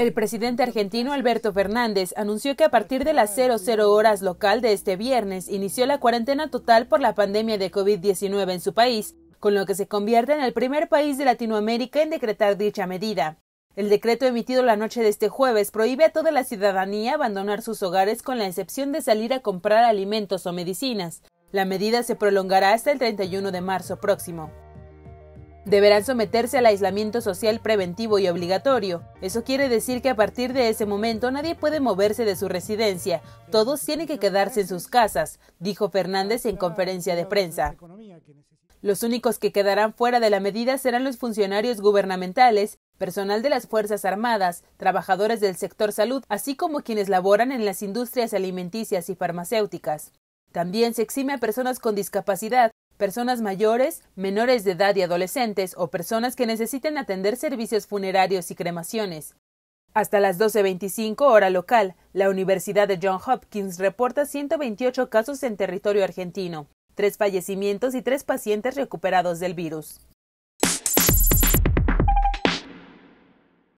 El presidente argentino Alberto Fernández anunció que a partir de las 00 horas local de este viernes inició la cuarentena total por la pandemia de COVID-19 en su país, con lo que se convierte en el primer país de Latinoamérica en decretar dicha medida. El decreto emitido la noche de este jueves prohíbe a toda la ciudadanía abandonar sus hogares con la excepción de salir a comprar alimentos o medicinas. La medida se prolongará hasta el 31 de marzo próximo deberán someterse al aislamiento social preventivo y obligatorio. Eso quiere decir que a partir de ese momento nadie puede moverse de su residencia, todos tienen que quedarse en sus casas, dijo Fernández en conferencia de prensa. Los únicos que quedarán fuera de la medida serán los funcionarios gubernamentales, personal de las Fuerzas Armadas, trabajadores del sector salud, así como quienes laboran en las industrias alimenticias y farmacéuticas. También se exime a personas con discapacidad, personas mayores, menores de edad y adolescentes o personas que necesiten atender servicios funerarios y cremaciones. Hasta las 12.25 hora local, la Universidad de Johns Hopkins reporta 128 casos en territorio argentino, tres fallecimientos y tres pacientes recuperados del virus.